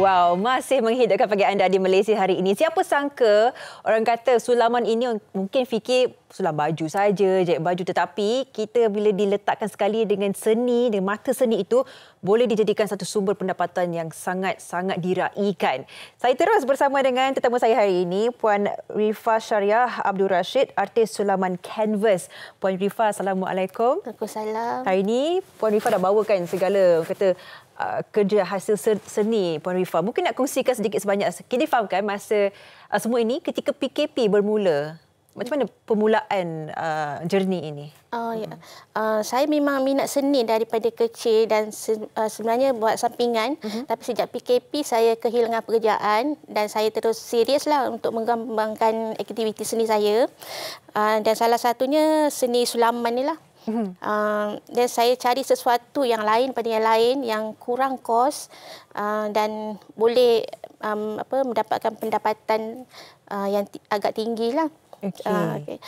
Wow, masih menghidupkan pagi anda di Malaysia hari ini. Siapa sangka orang kata sulaman ini mungkin fikir sulam baju saja, jahit baju tetapi kita bila diletakkan sekali dengan seni, dengan mata seni itu boleh dijadikan satu sumber pendapatan yang sangat-sangat diraihkan. Saya terus bersama dengan tetamu saya hari ini, Puan Rifa Syariah Abdul Rashid, artis sulaman canvas. Puan Rifa, Assalamualaikum. Waalaikumsalam. Hari ini Puan Rifa dah bawakan segala kata Uh, kerja hasil seni Puan Rifa. Mungkin nak kongsikan sedikit sebanyak. Kita fahamkan masa uh, semua ini ketika PKP bermula. Macam mana permulaan uh, journey ini? Oh ya. Uh, saya memang minat seni daripada kecil dan se- uh, sebenarnya buat sampingan uh-huh. tapi sejak PKP saya kehilangan pekerjaan dan saya terus seriuslah untuk mengembangkan aktiviti seni saya. Uh, dan salah satunya seni sulaman inilah. Ah, dan uh, saya cari sesuatu yang lain pada yang lain yang kurang kos uh, dan boleh um, apa mendapatkan pendapatan uh, yang t- agak tinggilah. Okey. Uh, okay.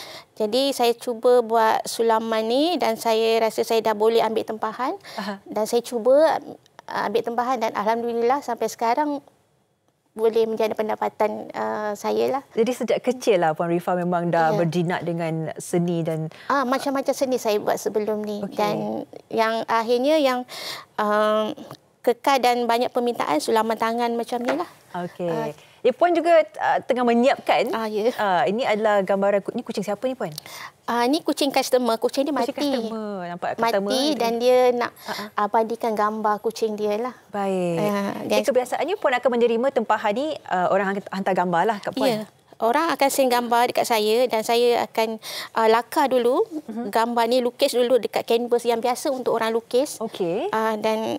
Jadi saya cuba buat sulaman ni dan saya rasa saya dah boleh ambil tempahan uh-huh. dan saya cuba ambil tempahan dan alhamdulillah sampai sekarang boleh menjana pendapatan uh, saya lah. Jadi sejak kecil lah Puan Rifa memang dah yeah. berdinak dengan seni dan ah macam-macam seni saya buat sebelum ni okay. dan yang akhirnya yang uh, kekal dan banyak permintaan sulaman tangan macam ni lah. Okey. Uh, Ya, Puan juga uh, tengah menyiapkan. Ah, ya. Uh, ini adalah gambaran ini kucing siapa ni Puan? Ah, uh, ini kucing customer. Kucing dia mati. Kucing customer. Nampak customer. Mati customer dan dia nak uh-huh. abadikan gambar kucing dia lah. Baik. Uh, dan Jadi kebiasaannya Puan akan menerima tempahan ni uh, orang hantar gambar lah ke Puan. Ya. Orang akan send gambar dekat saya dan saya akan uh, lakar dulu uh-huh. gambar ni lukis dulu dekat canvas yang biasa untuk orang lukis. Okey. Uh, dan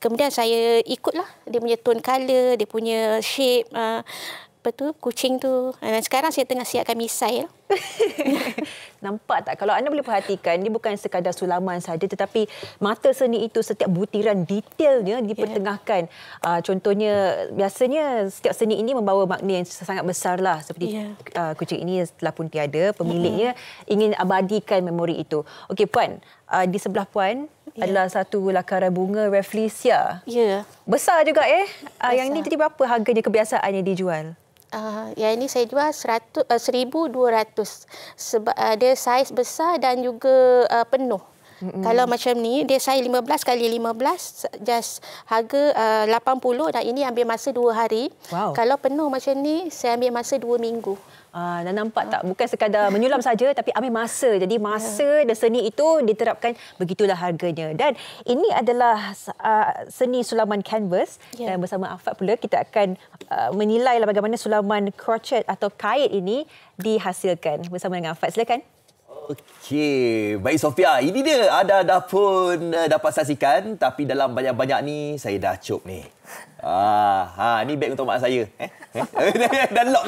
Kemudian saya ikutlah dia punya tone color, dia punya shape uh, apa tu kucing tu ah, dan sekarang saya tengah siapkan misail lah. nampak tak kalau anda boleh perhatikan dia bukan sekadar sulaman saja tetapi mata seni itu setiap butiran detailnya ya. dipertengahkan yeah. uh, contohnya biasanya setiap seni ini membawa makna yang sangat besarlah seperti yeah. Ya. uh, kucing ini telah pun tiada pemiliknya mm-hmm. ingin abadikan memori itu okey puan uh, di sebelah puan yeah. adalah satu lakaran bunga Rafflesia. Ya. Yeah. Besar juga eh. Ah, besar. Yang ini jadi berapa harganya kebiasaannya dijual? Uh, yang ini saya jual 100, uh, 1200 sebab uh, dia saiz besar dan juga uh, penuh hmm Kalau macam ni, dia saya 15 kali 15, just harga uh, 80 dan ini ambil masa 2 hari. Wow. Kalau penuh macam ni, saya ambil masa 2 minggu. Ah, dan nampak tak bukan sekadar menyulam saja tapi ambil masa jadi masa ya. dan seni itu diterapkan begitulah harganya dan ini adalah uh, seni sulaman kanvas yeah. dan bersama Afat pula kita akan uh, menilai lah bagaimana sulaman crochet atau kait ini dihasilkan bersama dengan Afat silakan Okey, baik Sofia, ini dia. Ada dah pun uh, eh, dapat saksikan tapi dalam banyak-banyak ni saya dah cop ni. Ah, ha ni beg untuk mak saya. Eh? eh? dah lock.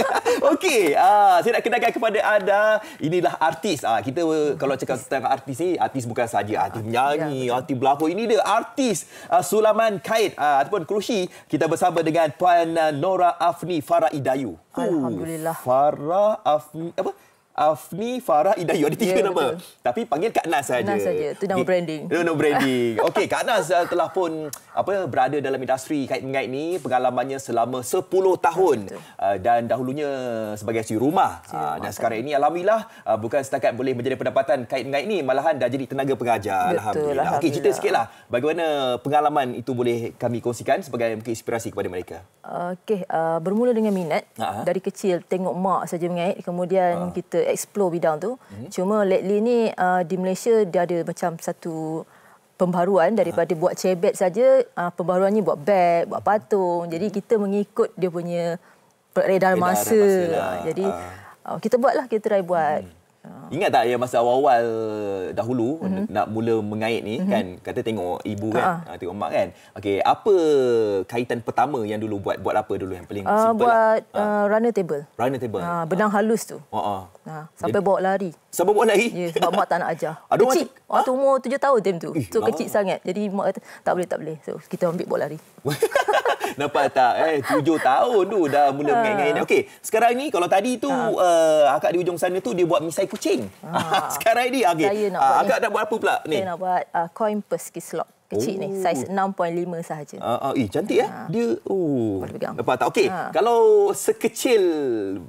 Okey, ah saya nak kenalkan kepada anda inilah artis. Ah kita artis. kalau cakap tentang artis ni, artis bukan saja artis nyanyi, ya, artis berlakon. Ini dia artis uh, Sulaman Kait uh, ataupun Kruhi. Kita bersama dengan Puan ah, Nora Afni Farah Idayu. Alhamdulillah. Farah Afni apa? Afni, Farah, Ida, you ada tiga yeah, nama. Betul. Tapi panggil Kak Nas saja. Nas saja. tu nama branding. Tu nama branding. Okey, Kak Nas uh, telah pun apa berada dalam industri kait mengait ni pengalamannya selama 10 tahun uh, dan dahulunya sebagai si rumah. Cik uh, dan mata. sekarang ini alhamdulillah bukan setakat boleh menjadi pendapatan kait mengait ni malahan dah jadi tenaga pengajar. Betul, alhamdulillah. Okey, cerita sikitlah bagaimana pengalaman itu boleh kami kongsikan sebagai mungkin inspirasi kepada mereka. Okey, uh, bermula dengan minat. Uh-huh. Dari kecil tengok mak saja mengait, kemudian uh-huh. kita explore bidang tu. Hmm. Cuma lately ni uh, di Malaysia dia ada macam satu pembaruan daripada ha. buat cebet saja, uh, ni buat beg, buat patung. Jadi mhm. kita mengikut dia punya peredaran masa. lah. Jadi ha. uh, kita buatlah, kita try buat. Hmm. Ha. Ingat tak yang masa awal-awal dahulu mm-hmm. nak mula mengait ni mm-hmm. kan kata tengok ibu kan ha. tengok mak kan. Okey apa kaitan pertama yang dulu buat buat apa dulu yang paling uh, simple lah? buat lah. uh, runner table. Runner table. Ha, benang ha. halus tu. Ha. Uh-huh. Ha. sampai Jadi, bawa lari. Sampai bawa lari. Ya sebab mak tak nak ajar. Aduh, kecil. Ha? Waktu umur tujuh tahun time tu. Ih, so kecil sangat. Jadi mak kata tak boleh tak boleh. So kita ambil bawa lari. Nampak tak? Eh, tujuh tahun tu dah mula mengait-ngait. Okey, sekarang ni kalau tadi tu ha. uh, akak di ujung sana tu dia buat misai kucing. Ha. Sekarang ini, okay. Saya nak uh, ah, agak ni. nak buat apa pula? Ni. Saya nak buat uh, coin purse key slot. Kecil oh. ni, saiz 6.5 sahaja. Uh, uh, eh, cantik ya. Uh. Eh? Dia, oh. Nampak tak? Okey, uh. kalau sekecil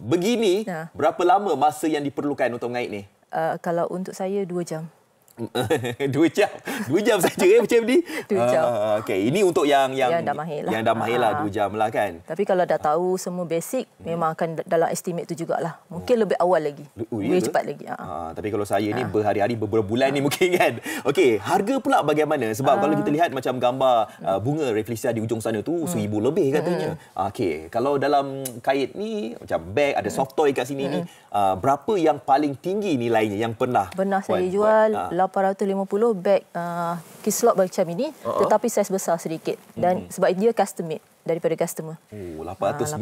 begini, uh. berapa lama masa yang diperlukan untuk mengait ni? Uh, kalau untuk saya, dua jam. dua jam dua jam saja eh macam ni dua jam uh, ah, ah, okay. ini untuk yang yang yang dah mahir lah yang dah mahir lah ah. dua jam lah kan tapi kalau dah tahu semua basic hmm. memang akan dalam estimate tu jugalah mungkin oh. lebih awal lagi oh, ya lebih ke? cepat lagi uh. Uh, tapi kalau saya ni berhari-hari berbulan uh. ni mungkin kan Okay, harga pula bagaimana sebab uh. kalau kita lihat macam gambar uh, bunga refleksia di ujung sana tu hmm. seribu hmm. lebih katanya hmm. Okey, kalau dalam kait ni macam bag ada hmm. soft toy kat sini hmm. ni uh, berapa yang paling tinggi nilainya yang pernah pernah saya buat, jual uh. 850 beg uh, key slot macam ini uh-huh. tetapi saiz besar sedikit dan hmm. sebab dia custom made daripada customer. Oh 850, ah,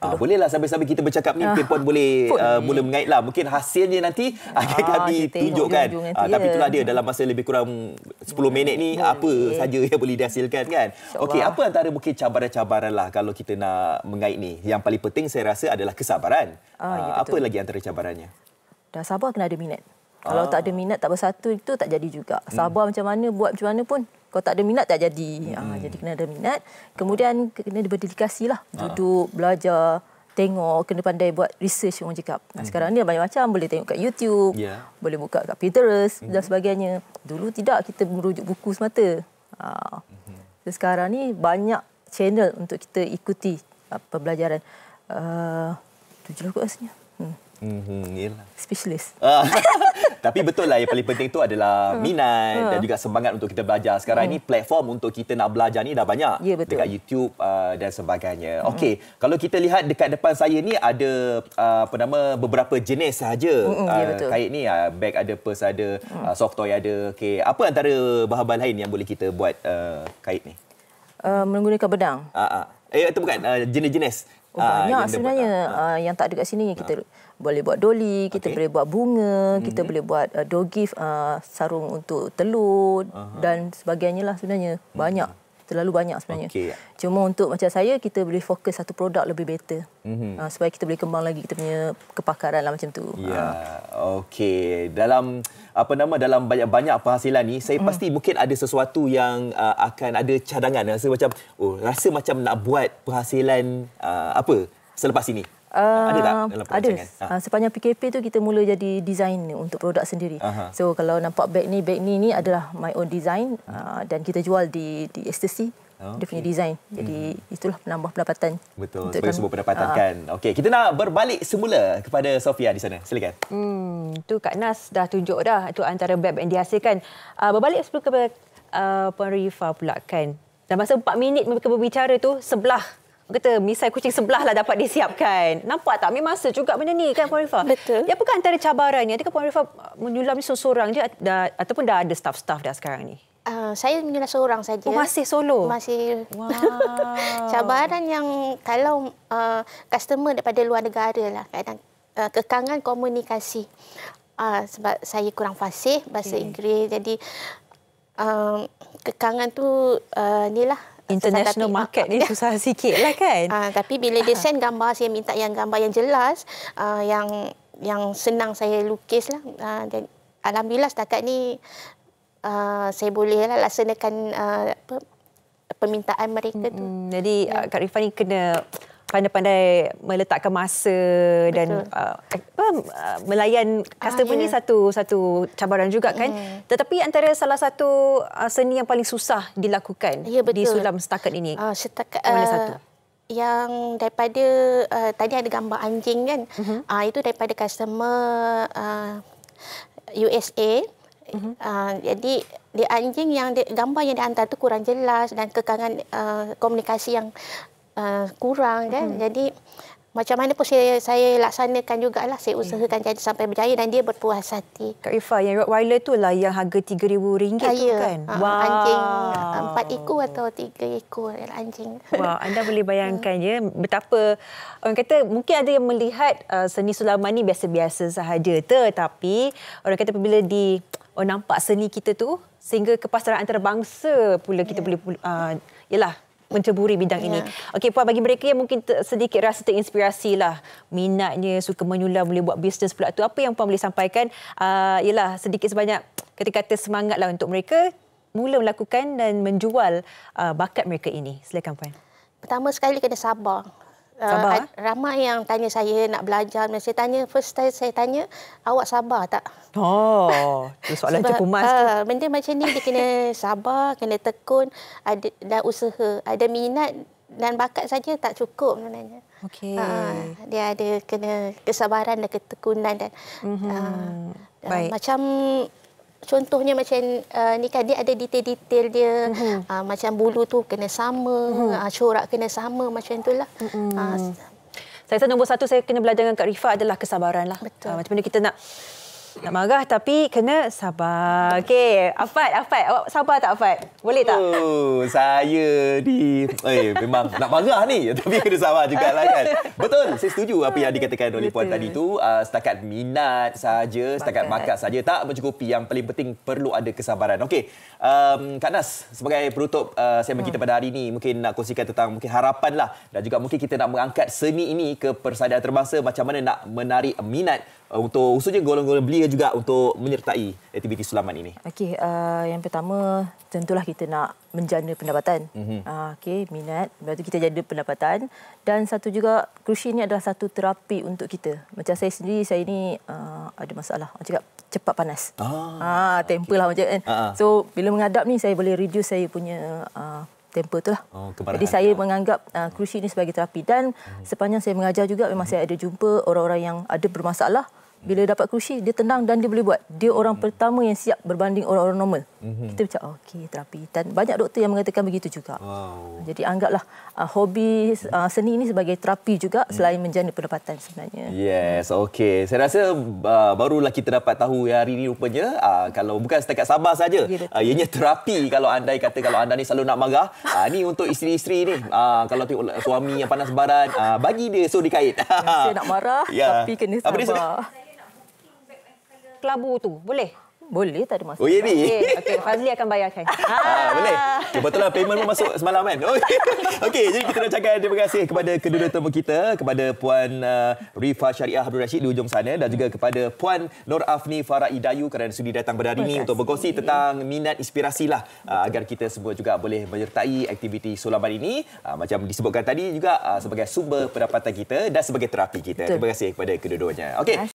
850 eh. Ah bolehlah sampai sampai kita bercakap ni ah, pun boleh pun uh, mula lah. Mungkin hasilnya nanti ah, akan ah, kami tunjukkan. Ah, tapi itulah ya. dia dalam masa lebih kurang 10 ya, minit ni boleh. apa saja yang boleh dihasilkan kan. Okey apa antara mungkin cabaran-cabaran lah kalau kita nak mengait ni. Yang paling penting saya rasa adalah kesabaran. ah, ya ah, apa lagi antara cabarannya? Dah sabar kena ada minat. Kalau ah. tak ada minat tak bersatu itu tak jadi juga. Hmm. Sabar hmm. macam mana buat macam mana pun kalau tak ada minat tak jadi. Ah, hmm. Ha, jadi kena ada minat. Kemudian kena berdedikasi lah. Ah. Duduk, belajar, tengok, kena pandai buat research orang cakap. Nah, hmm. Sekarang ni banyak macam. Boleh tengok kat YouTube, yeah. boleh buka kat Pinterest hmm. dan sebagainya. Dulu tidak kita merujuk buku semata. Ha. Hmm. So, sekarang ni banyak channel untuk kita ikuti pembelajaran. Uh, tu je lah rasanya. Hmm. Mm-hmm, hmm, Specialist. Ah. Tapi betul lah yang paling penting tu adalah hmm. minat ha. dan hmm. juga semangat untuk kita belajar. Sekarang hmm. ni platform untuk kita nak belajar ni dah banyak. Ya, betul. Dekat YouTube uh, dan sebagainya. Hmm. Okey, kalau kita lihat dekat depan saya ni ada uh, apa nama beberapa jenis sahaja hmm. hmm ya, uh, ya, betul. kait ni. Uh, bag ada, purse ada, hmm. uh, soft toy ada. Okey, apa antara bahan-bahan lain yang boleh kita buat uh, kait ni? Uh, menggunakan bedang. Uh, ah, uh. Ah. Eh, itu bukan uh, jenis-jenis. Oh, uh, banyak yang sebenarnya ah, uh, yang tak ada kat sini kita... Uh boleh buat doli, kita okay. boleh buat bunga, mm-hmm. kita mhm. boleh buat uh, dog gift uh, sarung untuk telur uh-huh. dan sebagainya lah sebenarnya. Mm-hmm. Banyak terlalu banyak sebenarnya. Okay. Cuma untuk macam saya kita boleh fokus satu produk lebih better. Mm-hmm. Uh, supaya kita boleh kembang lagi kita punya kepakaran lah macam tu. Ya. Yeah. Uh. Okey. Dalam apa nama dalam banyak-banyak penghasilan ni saya mm. pasti mungkin ada sesuatu yang uh, akan ada cadangan rasa macam oh rasa macam nak buat penghasilan uh, apa selepas ini. Uh, ada tak ah, dalam perancangan? Ada. Ha. Sepanjang PKP tu kita mula jadi design untuk produk sendiri. Uh -huh. So kalau nampak beg ni, beg ni ni adalah my own design uh hmm. ah, -huh. dan kita jual di di ecstasy. Okay. Dia punya design. Jadi hmm. itulah penambah pendapatan. Betul. Untuk Sebagai sebuah pendapatan uh kan. Okey, kita nak berbalik semula kepada Sofia di sana. Silakan. Hmm, tu Kak Nas dah tunjuk dah tu antara beg yang dihasilkan. Uh, berbalik sebelum ke uh, Puan Rifa pula kan. Dalam masa 4 minit mereka berbicara tu sebelah kata misai kucing sebelah lah dapat disiapkan. Nampak tak? Memang masa juga benda ni kan Puan Rifah? Betul. Ya, bukan antara cabaran ni? Adakah Puan Rifah menyulam ni seorang je dah, ataupun dah ada staff-staff dah sekarang ni? Uh, saya menyulam seorang saja. Oh, masih solo? Masih. Wow. cabaran yang kalau uh, customer daripada luar negara lah kadang uh, kekangan komunikasi. Uh, sebab saya kurang fasih bahasa okay. Inggeris jadi uh, kekangan tu uh, lah international tapi, market ni susah sikit lah kan. Uh, tapi bila dia ah. send gambar, saya minta yang gambar yang jelas, uh, yang yang senang saya lukis lah. Uh, dan Alhamdulillah setakat ni uh, saya boleh lah laksanakan uh, apa, permintaan mereka tu. Hmm, jadi ya. Kak Rifani kena pandai-pandai meletakkan masa Betul. dan uh, eh, apa uh, melayan customer ah, yeah. ni ya. satu satu cabaran juga yeah. kan hmm. tetapi antara salah satu uh, seni yang paling susah dilakukan yeah, ya, di sulam setakat ini ah, uh, setakat mana satu yang daripada uh, tadi ada gambar anjing kan uh-huh. uh, itu daripada customer uh, USA uh-huh. Mhm. Ah, uh, jadi di anjing yang dia, gambar yang dia hantar tu kurang jelas dan kekangan uh, komunikasi yang Ah, kurang kan. hmm Jadi macam mana pun saya, saya laksanakan lah Saya usahakan yeah. jadi sampai berjaya dan dia berpuas hati. Kak Ifa, yang Rottweiler tu lah yang harga RM3,000 kan? ah, tu kan? Uh, wow. Anjing empat ekor atau tiga ekor lah, anjing. Wow, anda boleh bayangkan ya betapa orang kata mungkin ada yang melihat uh, seni sulaman ni biasa-biasa sahaja. Tetapi orang kata apabila di orang oh, nampak seni kita tu sehingga ke pasaran antarabangsa pula kita yeah. boleh uh, yalah menceburi bidang yeah. ini. Ya. Okey puan bagi mereka yang mungkin sedikit rasa terinspirasi lah minatnya suka menyulam boleh buat bisnes pula tu apa yang puan boleh sampaikan uh, ah, ialah sedikit sebanyak kata-kata lah untuk mereka mula melakukan dan menjual uh, bakat mereka ini. Silakan puan. Pertama sekali kena sabar. Sabar. Uh, ramai yang tanya saya nak belajar. Saya tanya, first time saya tanya, awak sabar tak? Oh, itu soalan cukup mas. Uh, benda macam ni, dia kena sabar, kena tekun ada, dan usaha. Ada minat dan bakat saja tak cukup sebenarnya. Okey. Uh, dia ada kena kesabaran dan ketekunan. dan mm -hmm. uh, Baik. Uh, macam contohnya macam uh, nikah dia ada detail-detail dia mm-hmm. uh, macam bulu tu kena sama mm-hmm. uh, corak kena sama macam itulah mm-hmm. uh, saya rasa nombor satu saya kena belajar dengan Kak Rifa adalah kesabaran lah. Uh, macam mana kita nak nak marah tapi kena sabar. Okey, Afat, Afat. Awak sabar tak Afat? Boleh tak? Oh, saya di... Eh, memang nak marah ni. Tapi kena sabar juga lah kan. Betul, saya setuju apa yang dikatakan oleh Puan tadi tu. Uh, setakat minat saja, setakat makan saja. Tak mencukupi. Yang paling penting perlu ada kesabaran. Okey, um, Kak Nas, sebagai penutup uh, ah, saya hmm. kita pada hari ini. Mungkin nak kongsikan tentang mungkin harapan lah. Dan juga mungkin kita nak mengangkat seni ini ke persada terbangsa. Macam mana nak menarik minat Uh, untuk usulnya golongan-golongan belia juga untuk menyertai aktiviti sulaman ini. Okey, uh, yang pertama tentulah kita nak menjana pendapatan. Mm-hmm. Uh, Okey, minat. Lepas itu kita jana pendapatan. Dan satu juga, krusi ini adalah satu terapi untuk kita. Macam saya sendiri, saya ini uh, ada masalah. Orang cakap cepat panas. Ah, ah temper okay. lah macam kan. uh So, bila menghadap ni saya boleh reduce saya punya uh, tempo tu lah. Oh, Jadi saya menganggap uh, kerusi ini sebagai terapi dan hmm. sepanjang saya mengajar juga memang hmm. saya ada jumpa orang-orang yang ada bermasalah bila dapat kerusi dia tenang dan dia boleh buat dia orang mm-hmm. pertama yang siap berbanding orang-orang normal mm-hmm. kita macam oh, okey terapi dan banyak doktor yang mengatakan begitu juga wow. jadi anggaplah uh, hobi uh, seni ini sebagai terapi juga mm-hmm. selain menjana pendapatan sebenarnya yes okey saya rasa uh, barulah kita dapat tahu ya hari ini rupanya uh, kalau bukan setakat sabar saja yeah, ya, uh, ianya terapi kalau andai kata kalau anda ni selalu nak marah uh, ni untuk isteri-isteri ini. uh, kalau tengok suami yang panas badan uh, bagi dia so dikait saya nak marah yeah. tapi kena sabar kelabu tu. Boleh? Boleh, tak ada masalah. Oh, ya, Okey, okay, Fazli akan bayarkan. Ah, boleh. Betul lah, payment pun masuk semalam kan? Oh, okey, jadi kita nak cakap terima kasih kepada kedua tetamu kita, kepada Puan uh, Rifa Syariah Abdul Rashid di ujung sana dan juga kepada Puan Nur Afni Farah Idayu kerana sudi datang pada hari ini untuk berkongsi tentang minat inspirasi lah uh, agar kita semua juga boleh menyertai aktiviti sulaman ini. Uh, macam disebutkan tadi juga uh, sebagai sumber pendapatan kita dan sebagai terapi kita. Terima kasih kepada kedua-duanya. Okey.